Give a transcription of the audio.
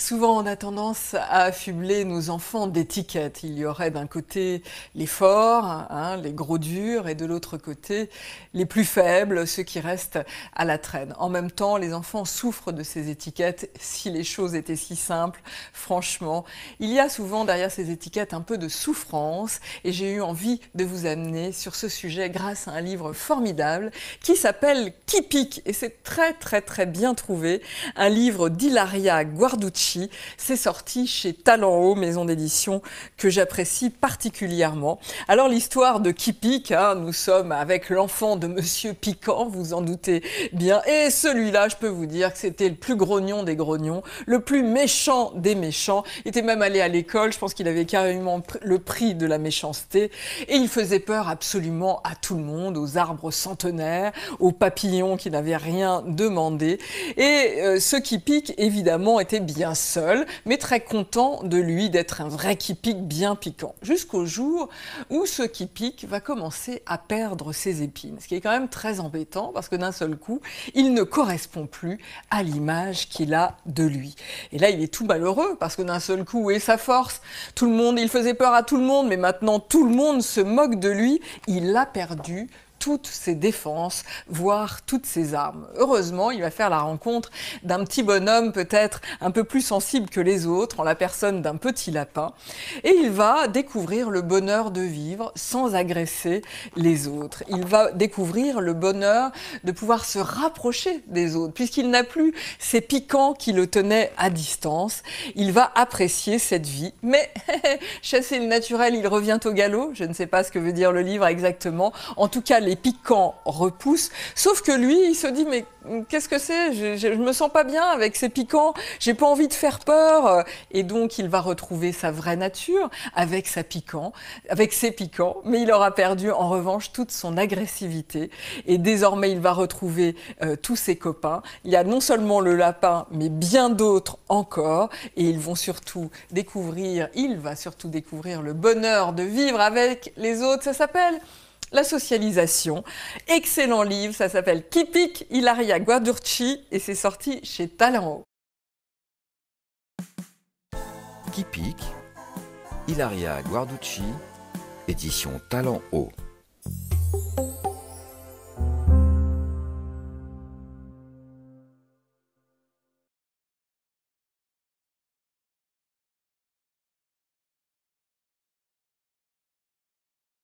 Souvent, on a tendance à affubler nos enfants d'étiquettes. Il y aurait d'un côté les forts, hein, les gros durs, et de l'autre côté les plus faibles, ceux qui restent à la traîne. En même temps, les enfants souffrent de ces étiquettes. Si les choses étaient si simples, franchement, il y a souvent derrière ces étiquettes un peu de souffrance, et j'ai eu envie de vous amener sur ce sujet grâce à un livre formidable qui s'appelle pique et c'est très très très bien trouvé, un livre d'Hilaria Guarducci. C'est sorti chez Talent Haut, maison d'édition que j'apprécie particulièrement. Alors l'histoire de Qui hein, nous sommes avec l'enfant de Monsieur Piquant, vous en doutez bien, et celui-là, je peux vous dire que c'était le plus grognon des grognons, le plus méchant des méchants. Il était même allé à l'école, je pense qu'il avait carrément le prix de la méchanceté, et il faisait peur absolument à tout le monde, aux arbres centenaires, aux papillons qui n'avait rien demandé. Et euh, ce qui pique, évidemment, était bien seul, mais très content de lui d'être un vrai qui pique bien piquant. Jusqu'au jour où ce qui pique va commencer à perdre ses épines, ce qui est quand même très embêtant parce que d'un seul coup, il ne correspond plus à l'image qu'il a de lui. Et là, il est tout malheureux parce que d'un seul coup, et sa force, tout le monde, il faisait peur à tout le monde, mais maintenant tout le monde se moque de lui, il a perdu toutes ses défenses, voire toutes ses armes. Heureusement, il va faire la rencontre d'un petit bonhomme peut-être un peu plus sensible que les autres, en la personne d'un petit lapin, et il va découvrir le bonheur de vivre sans agresser les autres. Il va découvrir le bonheur de pouvoir se rapprocher des autres, puisqu'il n'a plus ces piquants qui le tenaient à distance. Il va apprécier cette vie, mais chasser le naturel, il revient au galop. Je ne sais pas ce que veut dire le livre exactement. En tout cas, les piquants repoussent. Sauf que lui, il se dit mais qu'est-ce que c'est je, ne me sens pas bien avec ces piquants. J'ai pas envie de faire peur. Et donc il va retrouver sa vraie nature avec sa piquant, avec ses piquants. Mais il aura perdu en revanche toute son agressivité. Et désormais il va retrouver euh, tous ses copains. Il y a non seulement le lapin, mais bien d'autres encore. Et ils vont surtout découvrir. Il va surtout découvrir le bonheur de vivre avec les autres. Ça s'appelle la socialisation. Excellent livre, ça s'appelle Qui pique Ilaria Guarducci » et c'est sorti chez Talent. Qui pique Ilaria Guarducci, édition Talent Haut.